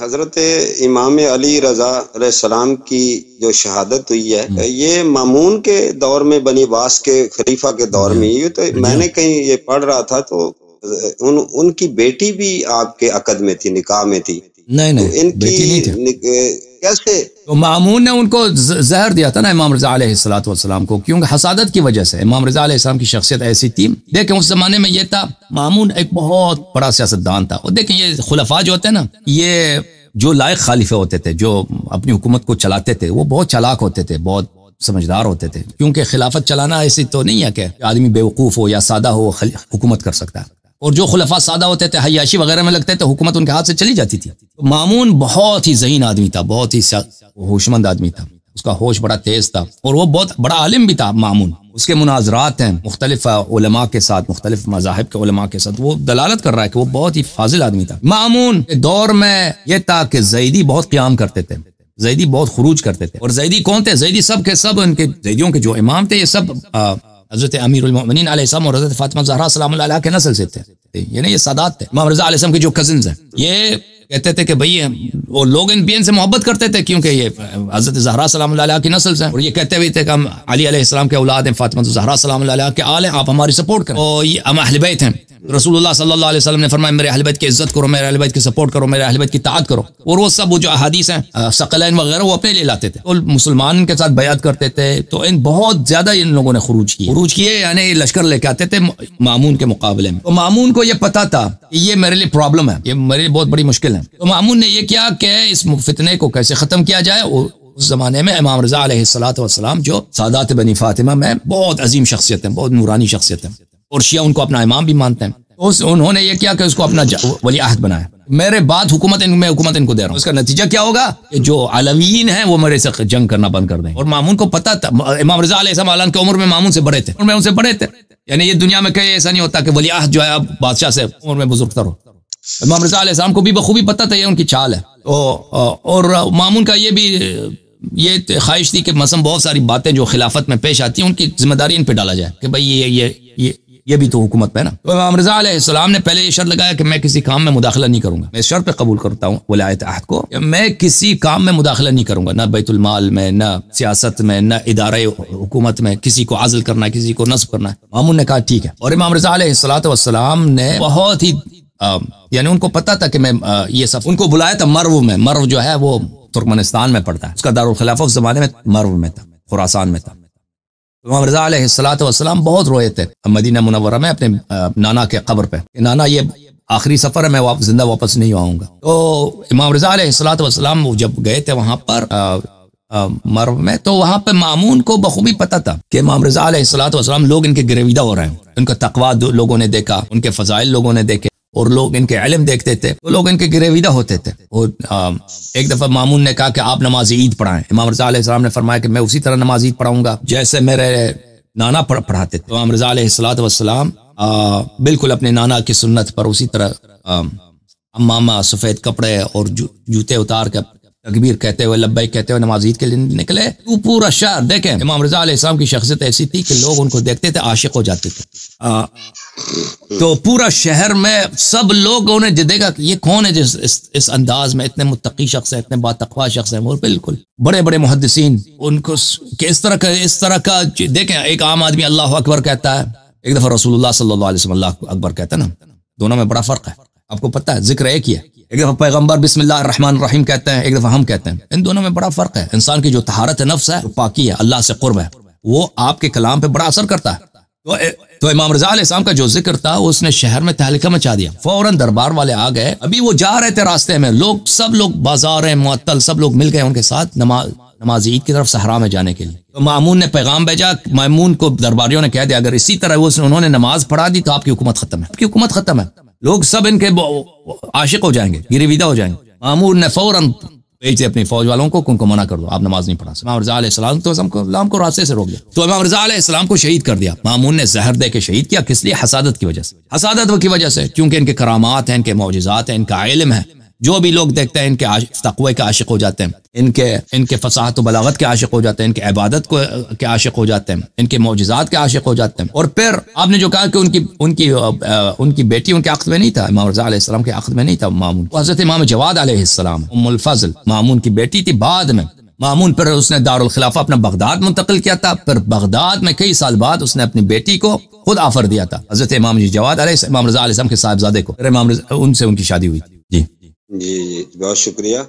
حضرت امام علی رضا علیہ السلام کی جو شہادت ہوئی ہے یہ مامون کے دور میں بنی باس کے خلیفہ کے دور میں ہی جی۔ تو میں جی۔ نے کہیں یہ پڑھ رہا تھا تو ان کی بیٹی بھی آپ کے عقد میں تھی نکاح میں تھی نہیں نہیں معمون نے ان کو زہر دیا تھا نا امام رضا علیہ والسلام کو کیونکہ حسادت کی وجہ سے امام رضا علیہ السلام کی شخصیت ایسی تھی دیکھیں اس زمانے میں یہ تھا مامون ایک بہت بڑا سیاست دان تھا اور دیکھیں یہ خلفاء جو ہوتے ہیں نا یہ جو لائق خالفے ہوتے تھے جو اپنی حکومت کو چلاتے تھے وہ بہت چلاک ہوتے تھے بہت بہت سمجھدار ہوتے تھے کیونکہ خلافت چلانا ایسی تو نہیں ہے کہ آدمی بیوقوف ہو یا سادہ ہو حکومت کر سکتا ہے اور جو خلفات سادہ ہوتے تھے حیاشی وغیرہ میں لگتے تھے حکومت ان کے ہاتھ سے چلی جاتی تھی تو مامون بہت ہی ذہین آدمی تھا بہت ہی ہوش مند آدمی تھا اس کا ہوش بڑا تیز تھا اور وہ بہت بڑا عالم بھی تھا مامون اس کے مناظرات ہیں مختلف علماء کے ساتھ مختلف مذاہب کے علماء کے ساتھ وہ دلالت کر رہا ہے کہ وہ بہت ہی فاضل آدمی تھا معمون دور میں یہ تھا کہ زیدی بہت قیام کرتے تھے زیدی بہت خروج کرتے تھے اور زیدی کون تھے زیدی سب کے سب ان کے زیدیوں کے جو امام تھے یہ سب حضرت امیر علیہ السلام اور حضرت فاطمہ زہرا السلام اللہ علیہ کے نسل سے تھے یہ نہیں یہ امام رضا علیہ السلام کی جو کزنز ہیں یہ کہتے تھے کہ بھئی وہ لوگ ان سے محبت کرتے تھے کیونکہ یہ حضرت زہرا سلام اللہ علیہ کی نسل سے اور یہ کہتے بھی تھے کہ ہم علی علیہ السلام کے اولاد ہیں فاطمہ زہرا آپ ہماری سپورٹ کریں اور یہ ہم اہل بیت ہیں رسول اللہ صلی اللہ علیہ وسلم نے فرمایا میرے اہل بیت کی عزت کرو میرے اہل بیت کی سپورٹ کرو میرے اہل بیت کی تعداد کرو اور وہ سب وہ جو احادیث ہیں ثقلین وغیرہ وہ اپنے لے لاتے تھے اور مسلمان کے ساتھ بیعت کرتے تھے تو ان بہت زیادہ ان لوگوں نے خروج کیے خروج کیے یعنی لشکر لے کے آتے تھے معمون کے مقابلے میں تو معمون کو یہ پتا تھا کہ یہ میرے لیے پرابلم ہے یہ میرے لیے بہت بڑی مشکل ہے تو معمون نے یہ کیا کہ اس فتنے کو کیسے ختم کیا جائے اس زمانے میں امام رضا علیہ السلاۃ والسلام جو سادات بنی فاطمہ میں بہت عظیم شخصیت ہیں بہت نورانی شخصیت ہیں اور شیعہ ان کو اپنا امام بھی مانتے ہیں اس انہوں نے یہ کیا کہ اس کو اپنا ولی عہد بنایا میرے بعد حکومت ان میں حکومت ان کو دے رہا ہوں اس کا نتیجہ کیا ہوگا کہ جو علویین ہیں وہ میرے سے جنگ کرنا بند کر دیں اور مامون کو پتا تھا امام رضا علیہ السلام کے عمر میں مامون سے بڑے تھے اور میں ان سے بڑے تھے یعنی یہ دنیا میں کہیں ایسا نہیں ہوتا کہ ولی عہد جو ہے اب بادشاہ سے عمر میں بزرگ تر ہو امام رضا علیہ السلام کو بھی بخوبی پتا تھا یہ ان کی چال ہے اور مامون کا یہ بھی یہ خواہش تھی کہ مثلا بہت ساری باتیں جو خلافت میں پیش آتی ہیں ان کی ذمہ داری ان پہ ڈالا جائے کہ بھائی یہ یہ یہ بھی تو حکومت پہ نا تو امام رضا علیہ السلام نے پہلے یہ شرط لگایا کہ میں کسی کام میں مداخلہ نہیں کروں گا میں شرط پہ قبول کرتا ہوں ولایت عہد کو میں کسی کام میں مداخلہ نہیں کروں گا نہ بیت المال میں نہ سیاست میں نہ ادارے حکومت میں کسی کو عزل کرنا کسی کو نصب کرنا مامون نے کہا ٹھیک ہے اور امام رضا علیہ والسلام نے بہت ہی یعنی ان کو پتا تھا کہ میں یہ سب ان کو بلایا تھا مرو میں مرو جو ہے وہ ترکمنستان میں پڑتا ہے اس کا دارالخلاف اس زمانے میں مرو میں تھا خراسان میں تھا امام رضا علیہ السلاۃ والسلام بہت روئے تھے مدینہ منورہ میں اپنے نانا کے قبر پہ کہ نانا یہ آخری سفر ہے میں واپس زندہ واپس نہیں آؤں گا تو امام رضا علیہ السلاۃ والسلام جب گئے تھے وہاں پر مرو میں تو وہاں پہ معمون کو بخوبی پتہ تھا کہ امام رضا علیہ السلاۃ والسلام لوگ ان کے گرویدہ ہو رہے ہیں ان کا تقوا لوگوں نے دیکھا ان کے فضائل لوگوں نے دیکھے اور لوگ ان کے علم دیکھتے تھے تو لوگ ان کے گرویدا ہوتے تھے اور ایک دفعہ مامون نے کہا کہ آپ نماز عید پڑھائیں امام رضا علیہ السلام نے فرمایا کہ میں اسی طرح نماز عید پڑھاؤں گا جیسے میرے نانا پڑھاتے تھے امام رضا علیہ السلط بالکل اپنے نانا کی سنت پر اسی طرح امامہ سفید کپڑے اور جوتے اتار کے تقبیر کہتے ہوئے لبائی کہتے ہوئے نماز عید کے لیے نکلے تو پورا شہر دیکھیں امام رضا علیہ السلام کی شخصیت ایسی تھی کہ لوگ ان کو دیکھتے تھے عاشق ہو جاتے تھے تو پورا شہر میں سب لوگوں نے جی، دیکھا یہ کون ہے جس اس, انداز میں اتنے متقی شخص ہے اتنے با خواہ شخص ہیں وہ بالکل بڑے بڑے محدثین ان کو کہ اس طرح کا اس طرح کا جی، دیکھیں ایک عام آدمی اللہ اکبر کہتا ہے ایک دفعہ رسول اللہ صلی اللہ علیہ وسلم اللہ اکبر کہتا ہے نا دونوں میں بڑا فرق ہے آپ کو پتہ ہے ذکر ایک ہی ہے ایک دفعہ پیغمبر بسم اللہ الرحمن الرحیم کہتے ہیں ایک دفعہ ہم کہتے ہیں ان دونوں میں بڑا فرق ہے انسان کی جو تہارت نفس ہے پاکی ہے اللہ سے قرب ہے وہ آپ کے کلام پہ بڑا اثر کرتا ہے تو امام رضا علیہ السلام کا جو ذکر تھا اس نے شہر میں تہلکہ مچا دیا فوراً دربار والے آ گئے ابھی وہ جا رہے تھے راستے میں لوگ سب لوگ بازار ہیں معطل سب لوگ مل گئے ان کے ساتھ نماز عید کی طرف صحرا میں جانے کے لیے تو مامون نے پیغام بھیجا معمون کو درباریوں نے کہہ دیا اگر اسی طرح انہوں نے نماز پڑھا دی تو آپ کی حکومت ختم ہے آپ کی حکومت ختم ہے لوگ سب ان کے عاشق ہو جائیں گے گریویدا ہو جائیں گے معمور نے فوراً دے جی اپنی فوج والوں کو کو منع کر دو آپ نماز نہیں پڑھا امام رضا علیہ السلام تو اسلام کو راستے سے روک دیا تو امام رضا علیہ السلام کو شہید کر دیا مامون نے زہر دے کے شہید کیا کس لیے حسادت کی وجہ سے حسادت کی وجہ سے کیونکہ ان کے کرامات ہیں ان کے معجزات ہیں ان کا علم ہے جو بھی لوگ دیکھتے ہیں ان کے تقوی کے عاشق ہو جاتے ہیں ان کے ان کے فصاحت و بلاغت کے عاشق ہو جاتے ہیں ان کے عبادت کو کے عاشق ہو جاتے ہیں ان کے معجزات کے عاشق ہو جاتے ہیں اور پھر آپ نے جو کہا کہ ان کی ان کی ان کی بیٹی ان کے عقد میں نہیں تھا امام رضا علیہ السلام کے عقد میں نہیں تھا مامون حضرت امام جواد علیہ السلام ام الفضل مامون کی بیٹی تھی بعد میں مامون پھر اس نے دارالخلافہ اپنا بغداد منتقل کیا تھا پھر بغداد میں کئی سال بعد اس نے اپنی بیٹی کو خود آفر دیا تھا حضرت امام جی جواد علیہ علیہ امام رضا السلام کے صاحبزادے کو پھر امام رضا ان سے ان کی شادی ہوئی جی جی بہت شکریہ